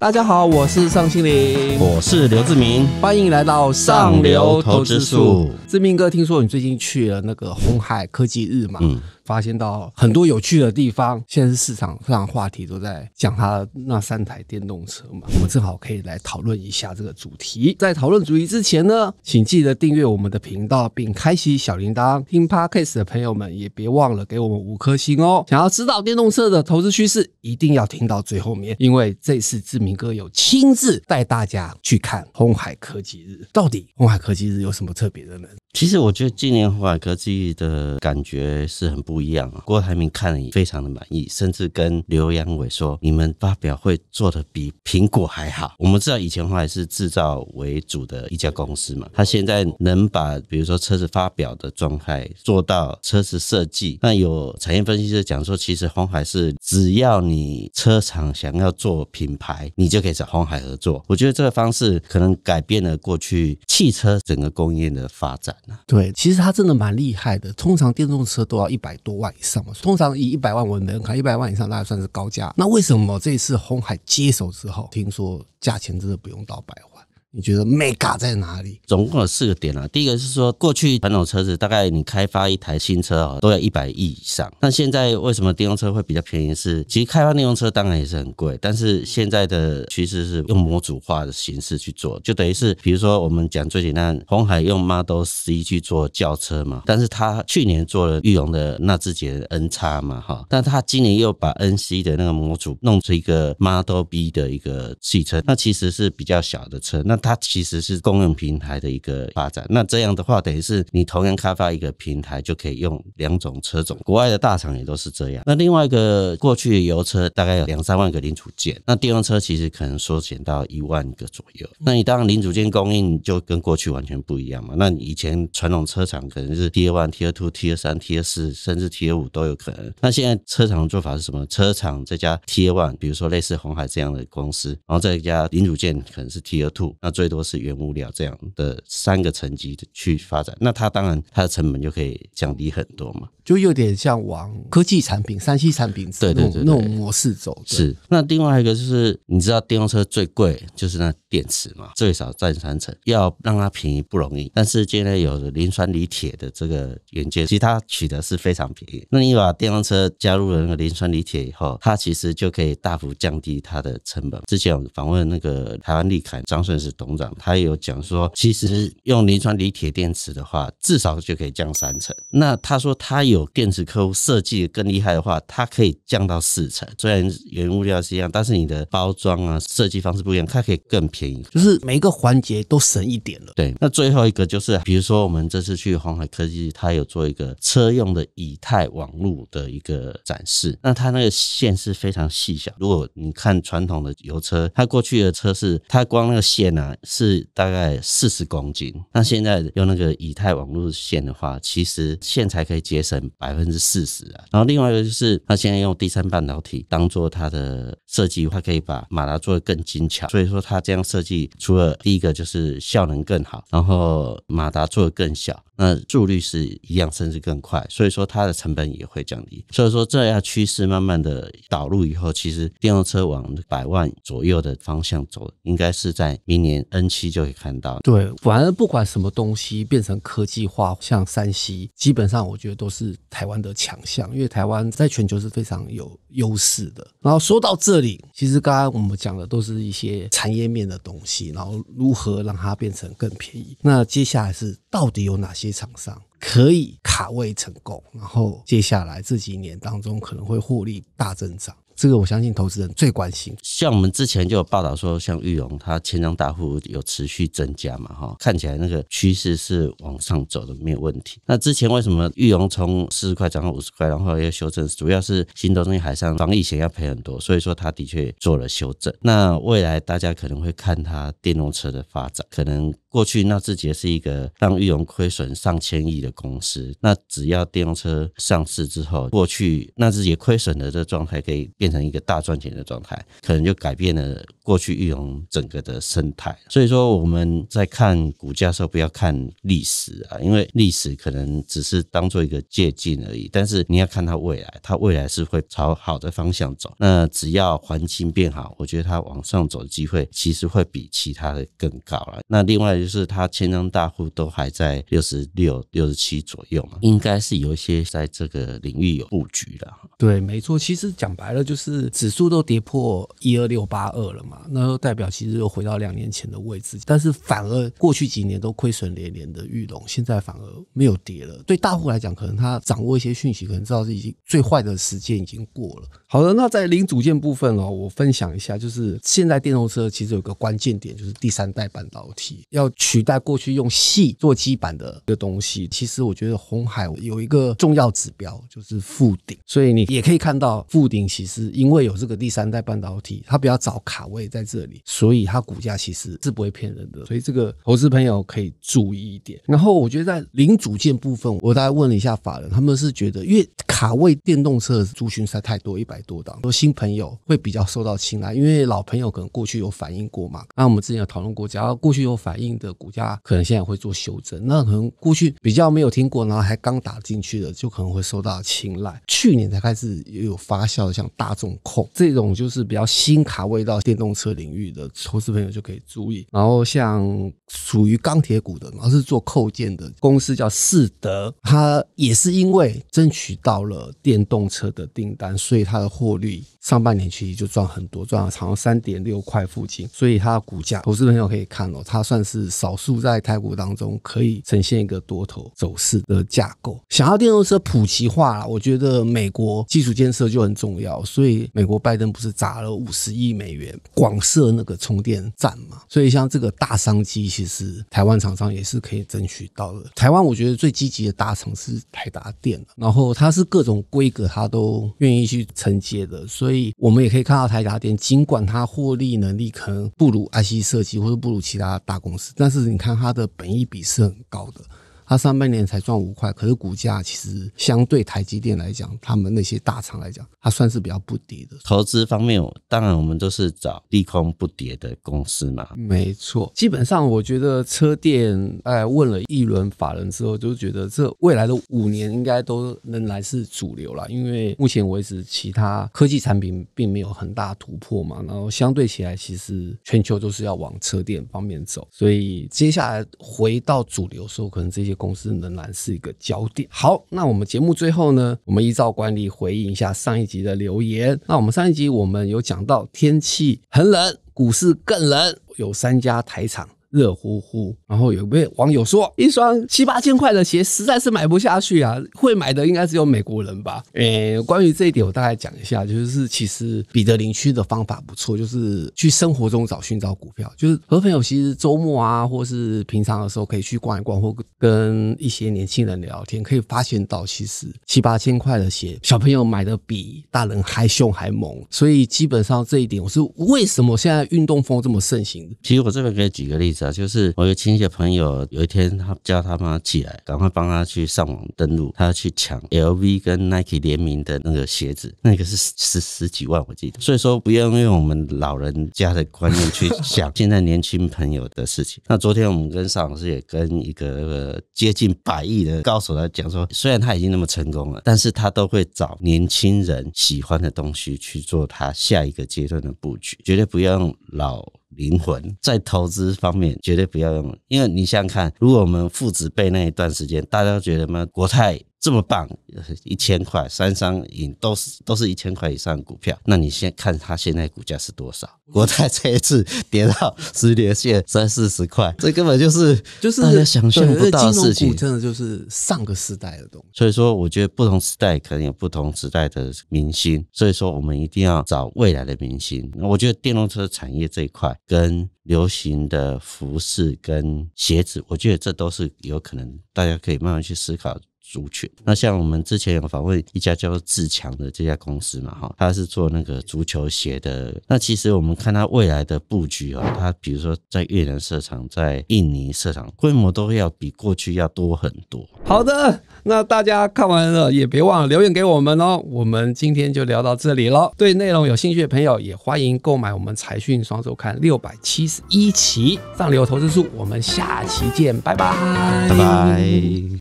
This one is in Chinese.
大家好，我是尚庆林，我是刘志明，欢迎来到上流投资术。志明哥，听说你最近去了那个红海科技日嘛？发现到很多有趣的地方，现在是市场上话题都在讲他那三台电动车嘛，我们正好可以来讨论一下这个主题。在讨论主题之前呢，请记得订阅我们的频道并开启小铃铛。听 Podcast 的朋友们也别忘了给我们五颗星哦。想要知道电动车的投资趋势，一定要听到最后面，因为这次志明哥有亲自带大家去看红海科技日，到底红海科技日有什么特别的呢？其实我觉得今年红海科技的感觉是很。不一样啊！郭台铭看了非常的满意，甚至跟刘阳伟说：“你们发表会做的比苹果还好。”我们知道以前红海是制造为主的一家公司嘛，他现在能把比如说车子发表的状态做到车子设计。那有产业分析师讲说，其实红海是只要你车厂想要做品牌，你就可以找红海合作。我觉得这个方式可能改变了过去汽车整个工业的发展啊。对，其实他真的蛮厉害的。通常电动车都要一百。多万以上嘛，通常以一百万为门槛，一百万以上大概算是高价。那为什么这次红海接手之后，听说价钱真的不用到百万？你觉得 mega 在哪里？总共有四个点啊。第一个是说，过去传统车子大概你开发一台新车啊，都要一百亿以上。那现在为什么电动车会比较便宜？是其实开发电动车当然也是很贵，但是现在的趋势是用模组化的形式去做，就等于是比如说我们讲最简单，红海用 Model C 去做轿车嘛，但是他去年做了裕隆的纳智捷 N 叉嘛，哈，但他今年又把 N C 的那个模组弄成一个 Model B 的一个汽车，那其实是比较小的车，那它其实是公用平台的一个发展，那这样的话，等于是你同样开发一个平台，就可以用两种车种。国外的大厂也都是这样。那另外一个，过去的油车大概有两三万个零组件，那电动车其实可能缩减到一万个左右。那你当然零组件供应就跟过去完全不一样嘛？那你以前传统车厂可能是 Tier One、Tier Two、Tier 三、Tier 四，甚至 Tier 五都有可能。那现在车厂的做法是什么？车厂这家 Tier One，比如说类似红海这样的公司，然后再加零组件可能是 Tier Two。最多是原物料这样的三个层级去发展，那它当然它的成本就可以降低很多嘛，就有点像往科技产品、三 C 产品对对对那种模式走。是那另外一个就是你知道电动车最贵就是那电池嘛，最少占三成，要让它便宜不容易。但是现在有磷酸锂铁的这个元件，其实它取得是非常便宜。那你把电动车加入了那个磷酸锂铁以后，它其实就可以大幅降低它的成本。之前我访问那个台湾利凯张顺是。董事长他有讲说，其实用磷酸锂铁电池的话，至少就可以降三成。那他说他有电池客户设计更厉害的话，它可以降到四成。虽然原物料是一样，但是你的包装啊、设计方式不一样，它可以更便宜，就是每一个环节都省一点了。对，那最后一个就是，比如说我们这次去黄海科技，他有做一个车用的以太网络的一个展示。那他那个线是非常细小。如果你看传统的油车，它过去的车是它光那个线啊，是大概四十公斤，那现在用那个以太网络线的话，其实线材可以节省百分之四十啊。然后另外一个就是，它现在用第三半导体当做它的设计，它可以把马达做的更精巧。所以说它这样设计，除了第一个就是效能更好，然后马达做的更小。那注率是一样，甚至更快，所以说它的成本也会降低。所以说，这样趋势慢慢的导入以后，其实电动车往百万左右的方向走，应该是在明年 N 七就会看到。对，反而不管什么东西变成科技化，像三 C，基本上我觉得都是台湾的强项，因为台湾在全球是非常有。优势的。然后说到这里，其实刚刚我们讲的都是一些产业面的东西，然后如何让它变成更便宜。那接下来是到底有哪些厂商可以卡位成功？然后接下来这几年当中可能会获利大增长。这个我相信投资人最关心。像我们之前就有报道说，像玉龙它千张大户有持续增加嘛，哈，看起来那个趋势是往上走的，没有问题。那之前为什么玉龙从四十块涨到五十块，然后要修正，主要是新都中心海上防疫险要赔很多，所以说它的确做了修正。那未来大家可能会看它电动车的发展，可能。过去纳智捷是一个让玉龙亏损上千亿的公司，那只要电动车上市之后，过去纳智捷亏损的这状态可以变成一个大赚钱的状态，可能就改变了过去玉龙整个的生态。所以说我们在看股价的时候，不要看历史啊，因为历史可能只是当做一个借鉴而已，但是你要看它未来，它未来是会朝好的方向走。那只要环境变好，我觉得它往上走的机会其实会比其他的更高了。那另外。就是他千张大户都还在六十六、六十七左右嘛，应该是有一些在这个领域有布局的。对，没错。其实讲白了，就是指数都跌破一二六八二了嘛，那就代表其实又回到两年前的位置。但是反而过去几年都亏损连连的玉龙，现在反而没有跌了。对大户来讲，可能他掌握一些讯息，可能知道已经最坏的时间已经过了。好的，那在零组件部分哦，我分享一下，就是现在电动车其实有个关键点，就是第三代半导体要。取代过去用细做基板的一个东西，其实我觉得红海有一个重要指标就是负顶，所以你也可以看到负顶其实因为有这个第三代半导体，它比较早卡位在这里，所以它股价其实是不会骗人的，所以这个投资朋友可以注意一点。然后我觉得在零组件部分，我大概问了一下法人，他们是觉得因为。卡位电动车的族群实在太多，一百多档，有新朋友会比较受到青睐，因为老朋友可能过去有反映过嘛。那我们之前有讨论过，只要过去有反映的股价，可能现在会做修正。那可能过去比较没有听过，然后还刚打进去的，就可能会受到青睐。去年才开始也有发酵，像大众控这种，就是比较新卡位到电动车领域的投资朋友就可以注意。然后像。属于钢铁股的，而是做扣件的公司叫世德，它也是因为争取到了电动车的订单，所以它的获利上半年其实就赚很多，赚了长三点六块附近，所以它的股价，投资朋友可以看哦，它算是少数在台股当中可以呈现一个多头走势的架构。想要电动车普及化了，我觉得美国基础建设就很重要，所以美国拜登不是砸了五十亿美元广设那个充电站嘛？所以像这个大商机。其实台湾厂商也是可以争取到的。台湾我觉得最积极的大厂是台达电，然后它是各种规格它都愿意去承接的，所以我们也可以看到台达电，尽管它获利能力可能不如 IC 设计或者不如其他大公司，但是你看它的本益比是很高的。它上半年才赚五块，可是股价其实相对台积电来讲，他们那些大厂来讲，它算是比较不跌的。投资方面，当然我们都是找利空不跌的公司嘛。没错，基本上我觉得车电，哎，问了一轮法人之后，就觉得这未来的五年应该都能来是主流了，因为目前为止其他科技产品并没有很大突破嘛。然后相对起来，其实全球都是要往车电方面走，所以接下来回到主流的时候，可能这些。公司仍然是一个焦点。好，那我们节目最后呢，我们依照惯例回应一下上一集的留言。那我们上一集我们有讲到天气很冷，股市更冷，有三家台厂。热乎乎，然后有位网友说，一双七八千块的鞋实在是买不下去啊，会买的应该只有美国人吧？呃，关于这一点我大概讲一下，就是其实彼得林区的方法不错，就是去生活中找寻找股票，就是和朋友其实周末啊，或是平常的时候可以去逛一逛，或跟一些年轻人聊天，可以发现到其实七八千块的鞋，小朋友买的比大人还凶还猛，所以基本上这一点，我是为什么现在运动风这么盛行的？其实我这边可以举个例子。就是我一个亲戚朋友，有一天他叫他妈起来，赶快帮他去上网登录，他要去抢 LV 跟 Nike 联名的那个鞋子，那个是十十几万，我记得。所以说不要用我们老人家的观念去想 现在年轻朋友的事情。那昨天我们跟尚老师也跟一个接近百亿的高手来讲说，虽然他已经那么成功了，但是他都会找年轻人喜欢的东西去做他下一个阶段的布局，绝对不要用老。灵魂在投资方面绝对不要用，因为你想想看，如果我们父子辈那一段时间，大家都觉得嘛，国泰。这么棒，一千块三商银都是都是一千块以上的股票。那你先看它现在股价是多少？国泰这一次跌到十点线三四十块，这根本就是就是大家想象不到的事情。真的就是上个时代的东。西。所以说，我觉得不同时代可能有不同时代的明星。所以说，我们一定要找未来的明星。我觉得电动车产业这一块，跟流行的服饰跟鞋子，我觉得这都是有可能。大家可以慢慢去思考。族群。那像我们之前有访问一家叫做“自强”的这家公司嘛，哈，他是做那个足球鞋的。那其实我们看他未来的布局啊，他比如说在越南设厂，在印尼设厂，规模都要比过去要多很多。好的，那大家看完了也别忘了留言给我们哦。我们今天就聊到这里了。对内容有兴趣的朋友，也欢迎购买我们《财讯双周刊》六百七十一期《上流投资术》。我们下期见，拜拜，拜拜。